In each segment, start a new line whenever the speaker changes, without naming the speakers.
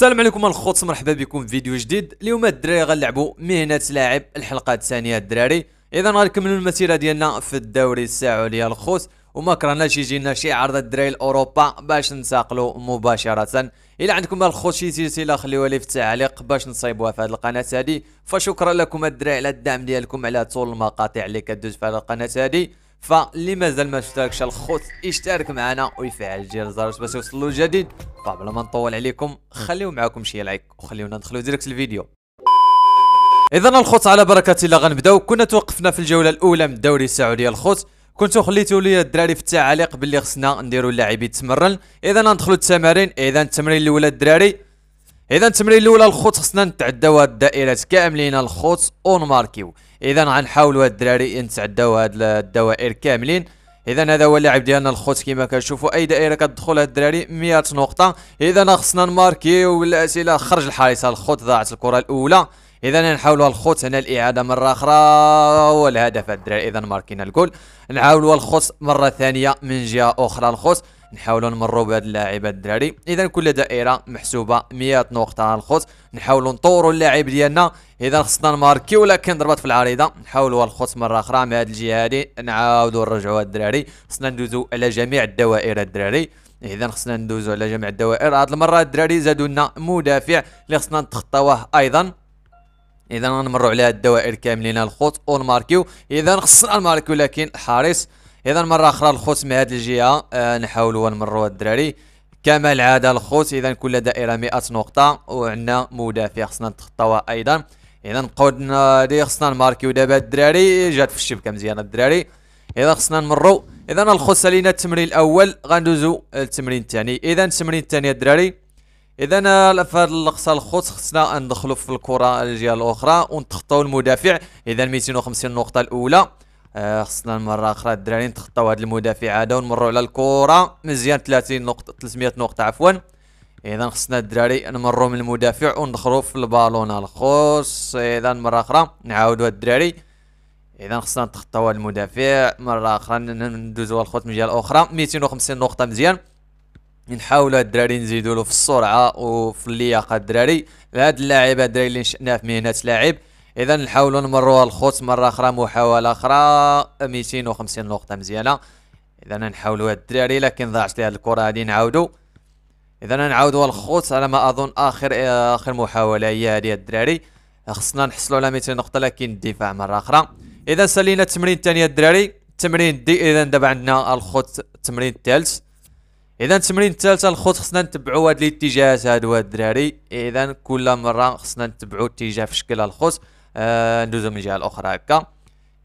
السلام عليكم الخوت مرحبا بكم في فيديو جديد اليوم الدراري غنلعبوا مهنه لاعب الحلقه الثانيه الدراري اذا غنكملوا المسيره ديالنا في الدوري السعودي الخوت وما كرهناش يجي لنا شي عرض الدراري لاوروبا باش ننتقلوا مباشره الى عندكم الخوت شي سلسله خليوها لي في التعليق باش نصايبوها في هذه القناه هذه فشكرا لكم الدراري على الدعم ديالكم على طول المقاطع اللي كدوز في هذه القناه هذه فاللي مازال ما اشتركش الخوت اشترك معنا ويفعل جرس الجرس باش يوصلوا جديد فبلا ما نطول عليكم خليو معاكم شي لايك وخليونا ندخلوا ديريكت الفيديو اذا الخوت على بركه الله غنبداو كنا توقفنا في الجوله الاولى من الدوري السعودي الخوت كنتو خليتو لي الدراري في التعاليق باللي خصنا نديرو اللاعب يتمرن اذا ندخلوا التمارين اذا التمرين الاولى الدراري اذا التمرين الاولى الخوت خصنا نتعداو هاد الدائرات كاملين الخوت ونماركيو اذا غنحاولوا هاد الدراري نتعداو هاد الدوائر كاملين اذا هذا هو اللاعب ديالنا الخوت كما كتشوفوا اي دائره كتدخل هاد الدراري 100 نقطه اذا خصنا نماركيو الاسئله خرج الحارس الخوت ضاعت الكره الاولى اذا نحاولوا الخوت هنا الاعاده مره اخرى والهدف الدراري اذا ماركينا الجول نعاولوا الخوت مره ثانيه من جهه اخرى الخوت نحاولوا نمروا بهاد اللاعب الدراري اذا كل دائره محسوبه 100 نقطه الخوت نحاولوا نطوروا اللاعب ديالنا اذا خصنا نماركيو لكن ضربات في العريضه نحاولوا الخوت مره اخرى مع هاد الجهه هادي نعاودوا نرجعوا الدراري خصنا ندوزوا على جميع الدوائر الدراري اذا خصنا ندوزوا على جميع الدوائر هاد المره الدراري زادوا لنا مدافع اللي خصنا نتخطاوه ايضا اذا غنمروا على الدوائر كاملين الخوت ونماركيو اذا خصنا نماركيو لكن حارس اذا مره اخرى الخوت من هذه الجهه آه نحاولوا نمروا الدراري كما العاده الخوت اذا كل دائره 100 نقطه وعندنا مدافع خصنا نتخطاوها ايضا اذا قودنا دي خصنا نماركيو دابا الدراري جات في الشبكه مزيانه الدراري اذا خصنا نمروا اذا الخوت سالينا التمرين الاول غندوزو للتمرين الثاني اذا التمرين الثاني الدراري اذا آه، في هذه القصه الخوت خصنا ندخلوا في الكره الجهه الاخرى ونتخطاو المدافع اذا 250 نقطه الاولى آه، خصنا المره اخرى الدراري نتخطاو هاد المدافع هذا ونمروا على الكره مزيان 30 نقطه 300 نقطه عفوا اذا خصنا الدراري نمروا من المدافع وندخلوا في البالون الخوص اذا مره اخرى نعاودوا الدراري اذا خصنا نتخطاو هاد المدافع مره اخرى ندوزوا الخط من جهه اخرى 250 نقطه مزيان نحاولوا الدراري نزيدوا له في السرعه وفي اللياقه الدراري هاد اللاعب الدراري اللي نشأناه في مهنه لاعب اذا نحاولوا نمروا الخوت مره اخرى محاوله اخرى 250 نقطه مزيانه اذا نحاولوا هاد الدراري لكن ضاعت لي هاد الكره هادي نعاودوا اذا نعاودوا الخوت على ما اظن اخر اخر محاوله هي هادي الدراري خصنا نحصلوا على 200 نقطه لكن الدفاع مره اخرى اذا سالينا التمرين الثاني الدراري التمرين دي اذا دابا عندنا الخوت التمرين الثالث اذا التمرين الثالث الخوت خصنا نتبعوا هاد الاتجاهات هادو هاد الدراري اذا كل مره خصنا نتبعوا اتجاه في شكل الخوت آه ندوزو من الجهه الاخرى هكا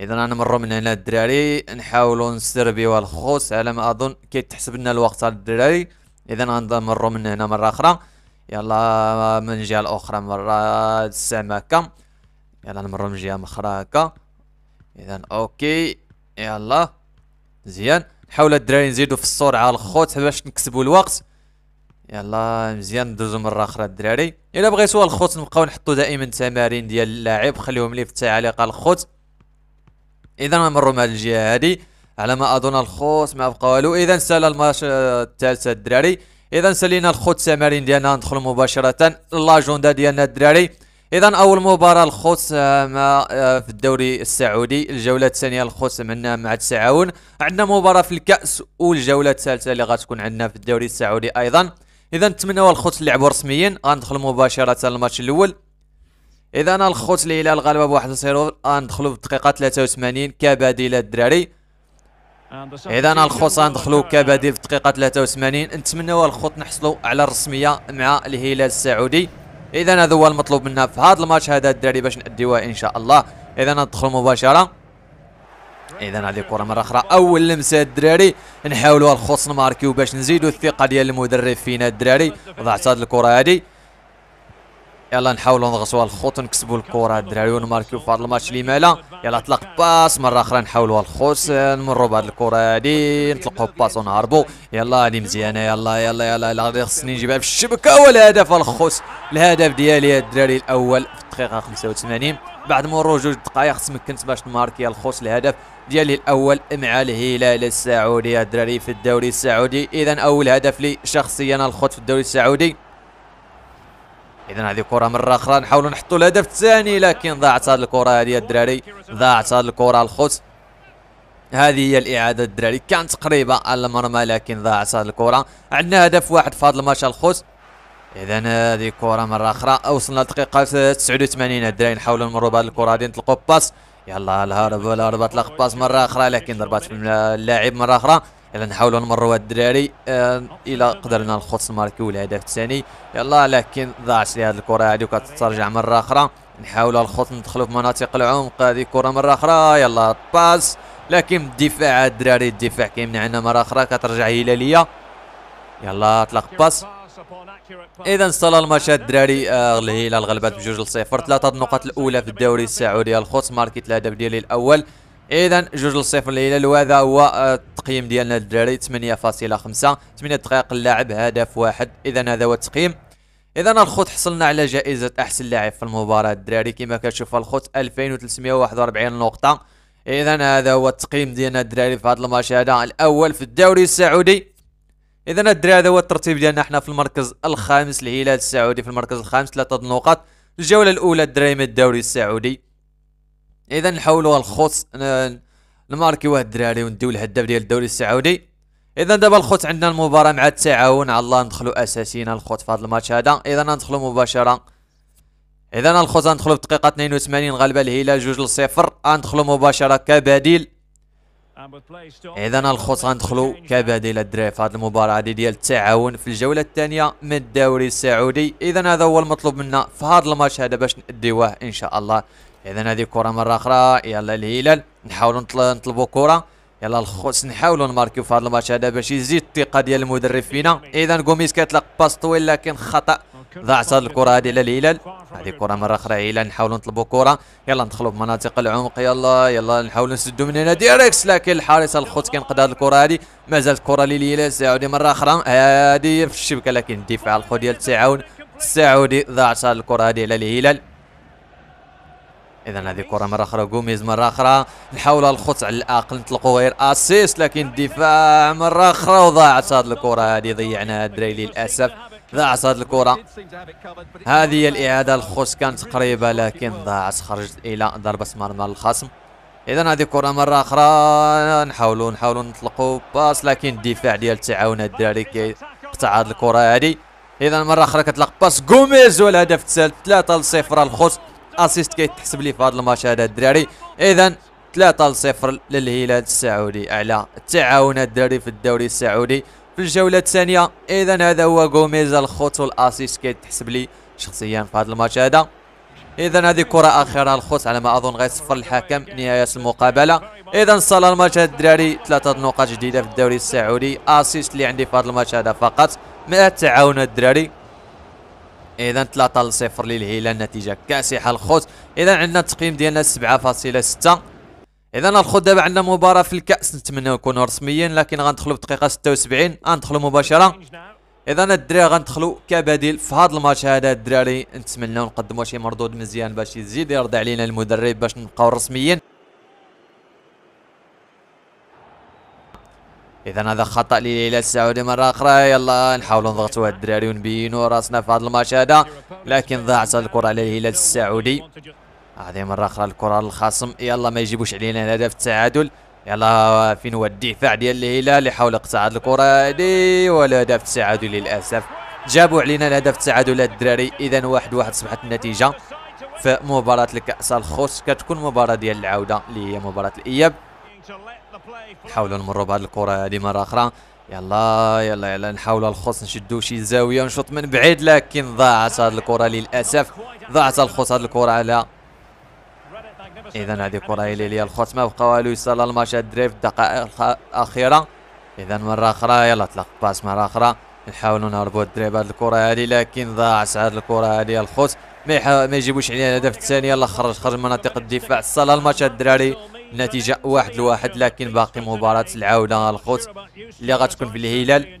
اذا انا مروا من هنا الدراري نحاولوا نسربيو الخوص على ما اظن كيتحسب لنا الوقت الدراري اذا غنمروا من هنا مره اخرى يلا من الجهه الاخرى مره السما هكا يلا نمروا من جهه اخرى هكا اذا اوكي يلا مزيان نحاول الدراري نزيدوا في السرعه الخوت باش نكسبوا الوقت يلا مزيان ندوزو مره اخرى الدراري الا بغيتو الخوت نبقاو نحطو دائما تمارين ديال اللاعب خليهم لي في التعليق الخوت اذا نمروا مع الجهه هذه على ما اظن الخوت ما بقى والو اذا سال الماتش الثالثه الدراري اذا سالينا الخوت التمارين ديالنا ندخل مباشره لاجوندا ديالنا الدراري اذا اول مباراه الخوت آه، مع آه، في الدوري السعودي الجوله الثانيه الخوت عندنا مع التعاون عندنا مباراه في الكاس والجوله الثالثه اللي غتكون عندنا في الدوري السعودي ايضا اذا نتمنوا الخوت اللي لعبوا رسميا غندخلوا مباشره الماتش الاول اذا انا الخوت اللي الهلال غالبا بواحد 1-0 غندخلوا في الدقيقه 83 كبديل الدراري اذا انا الخوت غندخلوا كبديل في الدقيقه 83 نتمنوا الخوت نحصلوا على الرسميه مع الهلال السعودي اذا هذا هو المطلوب منا في هذا الماتش هذا الدراري باش نأديوه ان شاء الله اذا ندخل مباشره اذا هذه كره مره اخرى اول لمسه الدراري نحاولوا الخص نماركيو باش نزيدوا الثقه ديال المدرب فينا الدراري وضعت هذه الكره هذه يلا نحاولوا نغسوا الخط ونكسبوا الكره الدراري ونماركيو في هذا الماتش اللي مالا يلا طلق باس مره اخرى نحاولوا الخص نمروا بهذه الكره هذه نطلقوا باس ونهربوا يلا هذه مزيانه يلا يلا يلا يلا خصني نجيبها في الشبكه والهدف الخص الهدف ديالي الدراري الاول في الدقيقه 85 بعد مرور جوج دقائق تمكنت باش نماركي الخص الهدف ديالي الاول مع الهلال السعودي الدراري في الدوري السعودي اذا اول هدف لي شخصيا الخط في الدوري السعودي اذا هذه كره مره اخرى نحاولوا نحطوا الهدف الثاني لكن ضاعت هذه الكره هذه الدراري ضاعت هذه الكره الخط هذه هي الاعاده الدراري كانت قريبه على المرمى لكن ضاعت هذه الكره عندنا هدف واحد في هذا الماتش الخوت اذا هذه كره مره اخرى وصلنا لدقيقه 89 الدراري نحاولوا نمروا بهذه الكره هذه نطلقوا باس يلا الهرب الهرب تلقى باس مره اخرى لكن ضربات اللاعب مره اخرى يلا نحاولوا نمروا الدراري آه الى قدرنا الخط نماركيو الهدف الثاني يلا لكن ضاعت لي هذه الكره هذه وكترجع مره اخرى نحاولوا الخط ندخلوا في مناطق العمق هذه كره مره اخرى يلا باس لكن الدفاع الدراري الدفاع كيمنعنا مره اخرى كترجع هلاليه يلا اطلق باس اذا صلى المشهد الدراري الهلال غلبات بجوج لصفر ثلاثه النقط الاولى في الدوري السعودي الخوص ماركت الهدف ديالي الاول اذا جوج لصفر الهلال وهذا هو آه، التقييم ديالنا الدراري 8.5 8 دقائق اللاعب هدف واحد اذا هذا هو التقييم اذا الخوت حصلنا على جائزه احسن لاعب في المباراه الدراري كما كتشوف الخوت 2341 نقطه اذا هذا هو التقييم ديالنا الدراري في هذا المشهد هذا الاول في الدوري السعودي اذا الدراري هذا هو الترتيب ديالنا حنا في المركز الخامس الهلال السعودي في المركز الخامس ثلاثه النقاط الجوله الاولى الدراري من الدوري السعودي اذا نحاولوا الخوص هاد الدراري ونديو الهداف ديال الدوري السعودي اذا دابا الخوت عندنا المباراه مع التعاون على الله ندخلوا اساسيين الخوت في هذا الماتش هذا اذا ندخلوا مباشره اذا الخوت ندخلوا في الدقيقه 82 غالبا الهلال 2 لصفر ندخلوا مباشره كبديل اذا الخصان دخلوا كبديل الدراري في هذه المباراه هذه ديال التعاون في الجوله الثانيه من الدوري السعودي اذا هذا هو المطلوب منا في هذا الماتش هذا باش نديوه ان شاء الله اذا هذه كره مره اخرى يلا الهلال نحاولوا نطلبوا كره يلا الخوص نحاولوا نماركيو في هذا الماتش هذا باش يزيد الثقه ديال المدرب فينا اذا غوميز كيطلق باس طويل لكن خطا ضاعت هذه الكره هذه للهلال هذه كره مره اخرى الى نحاولوا نطلبوا كره يلا ندخلوا بمناطق العمق يلا يلا نحاولوا نسدوا من هنا ديريكس لكن الحارس الخوت كينقد هذه الكره هذه مازال الكره لليلى السعودي مره اخرى هذه في الشبكه لكن الدفاع الخوت ديال التعاون السعودي ضاعت هذه الكره هذه على الهلال اذا هذه كره مره اخرى غوميز مره اخرى نحاول الخط على الاقل نطلقوا غير اسيس لكن الدفاع مره اخرى وضاعت هذه الكره هذه ضيعناها الدراري للاسف ضاعت هذه الكره هذه الاعاده الخص كانت قريبه لكن ضاعت خرجت الى ضربه مرمى الخصم اذا هذه كره مره اخرى نحاولوا نحاولوا نطلقوا باس لكن الدفاع ديال التعاون الدراري كيقطع هذه الكره هذه اذا مره اخرى كتلقى باس غوميز والهدف الثالث 3 ل 0 الخص اسيست كيتحسب لي في هذا الماتش هذا الدراري اذا 3 ل 0 للهلال السعودي على التعاون الدراري في الدوري السعودي في الجوله الثانيه اذا هذا هو غوميز الخوت والاسيست كيتحسب لي شخصيا في هذا الماتش هذا اذا هذه كره اخيره الخط على ما اظن غيصفر الحكم نهايه المقابله اذا صلى الماتش هذا الدراري ثلاثه نقاط جديده في الدوري السعودي اسيست اللي عندي في هذا الماتش هذا فقط مع التعاون الدراري اذا 3 لصفر للهلال النتيجه كاسحه الخوت اذا عندنا التقييم ديالنا 7.6 اذا دابا عندنا مباراه في الكاس نتمنى يكونوا رسميين لكن غندخلوا في الدقيقه 76 غندخلوا مباشره اذا الدراري غندخلوا كبديل في هذا الماتش هذا الدراري نتمنى نقدموا شي مردود مزيان باش يزيد يرضى علينا المدرب باش نبقاو رسميين اذا هذا خطا للهلال السعودي مره اخرى يلا نحاولوا نضغطوا الدراري ونبينوا راسنا في هذا الماتش هذا لكن ضاعت الكره على الهلال السعودي هذه مرة أخرى الكرة للخصم يلا ما يجيبوش علينا الهدف التعادل يلا فين هو الدفاع ديال الهلال يحاول اقتطاع الكرة دي والهدف التعادل للأسف جابوا علينا الهدف التعادل الدراري إذا واحد واحد أصبحت النتيجة في مباراة الكأس الخوص كتكون مباراة ديال العودة اللي هي مباراة الإياب نحاولوا نمروا بهذه الكرة هذه مرة أخرى يلا يلا يلا نحاولوا الخوص نشدوا شي زاوية ونشوط من بعيد لكن ضاعت هذه الكرة للأسف ضاعت الخوص هذه الكرة على اذا هذه كره ليليا الخصمه وبقاو يصل الماتش دريف الدقائق الاخيره اذا مره اخرى يلا طلق باس مره اخرى نحاولوا نهربوا الدريب هذه الكره هذه لكن ضاع سعاد الكره هذه الخوت ما ما يجيبوش عليها الهدف الثاني يلا خرج خرج من مناطق الدفاع صلى الماتش الدراري النتيجه واحد لواحد لكن باقي مباراه العوده الخوت اللي غتكون في الهلال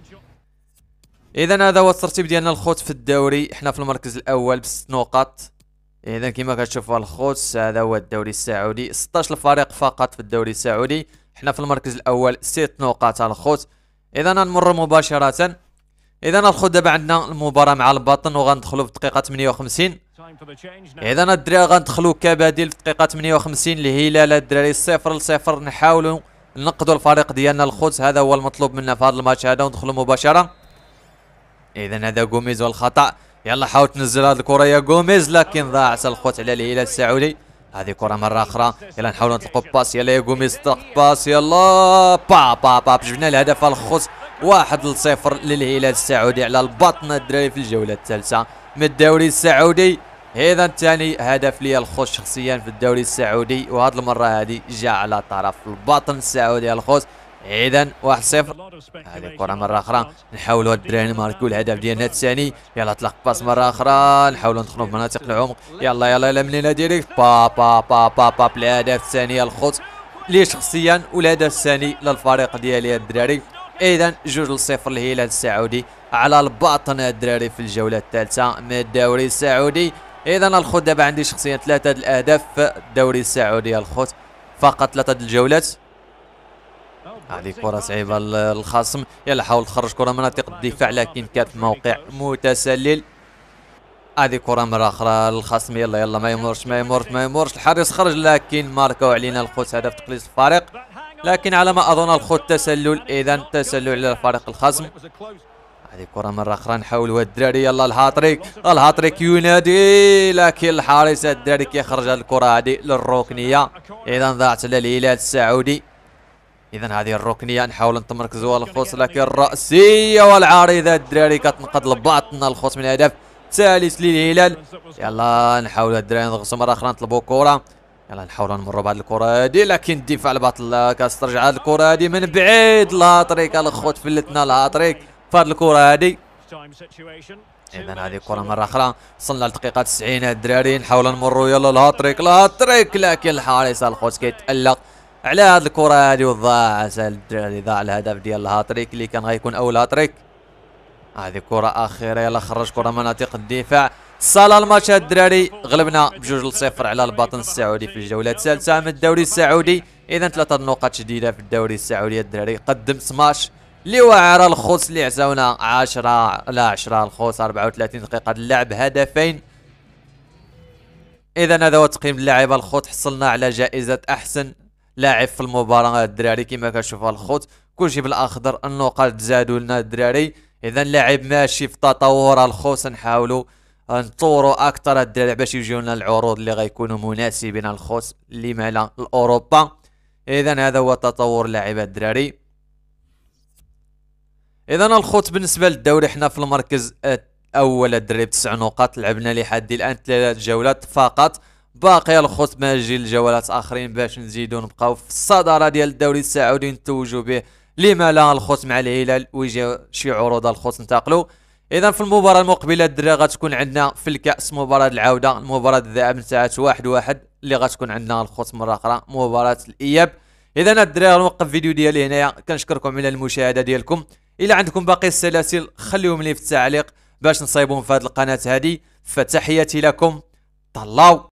اذا هذا هو الترتيب ديالنا الخوت في الدوري حنا في المركز الاول بست نقاط اذا كما كتشوفوا الخوت هذا هو الدوري السعودي 16 فريق فقط في الدوري السعودي حنا في المركز الاول ست نقاط الخوت اذا نمر مباشره اذا الخوت دابا عندنا المباراه مع الباطن وغندخلوا في الدقيقه 58 اذا الدراري غندخلوا كبديل في الدقيقه 58 الهلال الدراري 0 0 نحاولوا نقضوا الفريق ديالنا الخوت هذا هو المطلوب منا في هذا الماتش هذا وندخلوا مباشره اذا هذا غوميز والخطا يلا حاول تنزل هذه الكره يا جوميز لكن ضاع سلخوت على الهلال السعودي هذه كره مره اخرى يلا نحاول نطلقوا باس يلا يا جوميز طلق باس يلا با با با جبنا الهدف الخص واحد لصفر للهلال السعودي على البطن الدراري في الجوله الثالثه من الدوري السعودي اذا ثاني هدف لي الخوش شخصيا في الدوري السعودي وهذه المره هذه جاء على طرف البطن السعودي الخوش اذا 1 0 هذه الكره مره اخرى نحاولوا الدنمارك الهدف ديالنا الثاني يلا طلق باس مره اخرى نحاولوا ندخلوا في مناطق العمق يلا يلا يلا منين ديريكت با با با با با الهدف الثاني الخط لي شخصيا والهدف الثاني للفريق ديالي الدراري اذا جوج لصفر الهلال السعودي على الباطن الدراري في الجوله الثالثه من الدوري السعودي اذا الخوت دابا عندي شخصيا ثلاثه الاهداف في الدوري السعودي الخوت فقط ثلاثه الجولات هذه كرة صعيبة للخصم يلا حاول تخرج كرة من مناطق الدفاع لكن كانت موقع متسلل هذه كرة مرة أخرى للخصم يلا يلا ما يمرش ما يمرش ما يمرش الحارس خرج لكن ماركو علينا الخوت هدف تقليص الفريق لكن على ما أظن الخوت تسلل إذا تسلل على فريق الخصم هذه كرة مرة أخرى نحاول الدراري يلا الهاتريك الهاتريك ينادي لكن الحارس الدراري كيخرج الكرة هذه للركنية إذا ضاعت للهلال السعودي اذا هذه الركنيه نحاول نتمركزوا زوال الخوص لكن الراسيه والعارضه الدراري كتنقد لباطنا الخوص من هدف ثالث للهلال يلا نحاول الدراري نغصوا مره اخرى نطلبوا كره يلا نحاولوا نمروا بهذه الكره هذه لكن الدفاع الباطل كاسترجع هذه الكره هذه من بعيد لاطريك الخوت فلتنا لاطريك في هذه الكره هذه اذا هذه كره مره اخرى وصلنا لدقيقه 90 الدراري نحاولوا نمروا يلا لاطريك لاطريك لكن الحارس الخوت كيتالق على هذه الكره هذه وضاع يعني ضاع الهدف ديال الهاتريك اللي كان غيكون اول هاتريك هذه كره اخيره يلا خرج كره مناطق الدفاع صالة الماتش الدراري غلبنا بجوج لصفر على الباطن السعودي في الجولة الثالثة من الدوري السعودي إذا ثلاثة نقاط جديدة في الدوري السعودي الدراري قدم سماش اللي وعر الخوص اللي عزاونا 10 لا 10 الخوص 34 دقيقة اللعب هدفين إذا هذا هو تقييم اللاعب الخوت حصلنا على جائزة أحسن لاعب في المباراه الدراري كما كنشوف الخوت كلشي بالاخضر النقاط زادوا لنا الدراري اذا لاعب ماشي في تطور الخوت نحاولوا نطوروا اكثر الدراري باش يجيو لنا العروض اللي غيكونوا مناسبين الخوت لما لا لاوروبا اذا هذا هو تطور لاعب الدراري اذا الخوت بالنسبه للدوري حنا في المركز الاول الدراري بتسع نقاط لعبنا لحد الان ثلاث جولات فقط باقي الخط يجي الجولات اخرين باش نزيدو نبقاو في الصداره ديال الدوري السعودي نتوجو به لما لا الخط مع الهلال ويجي شي عروض الخط نتقلوا اذا في المباراه المقبله الدراري غتكون عندنا في الكاس مباراه العوده المباراه الذهاب نتاعت واحد واحد اللي غتكون عندنا الخط مره اخرى مباراه الاياب اذا الدراري غنوقف فيديو ديالي هنايا كنشكركم على المشاهده ديالكم الى عندكم باقي السلاسل خليهم لي في التعليق باش نصايبهم في هذه القناه هذه فتحياتي لكم طلاو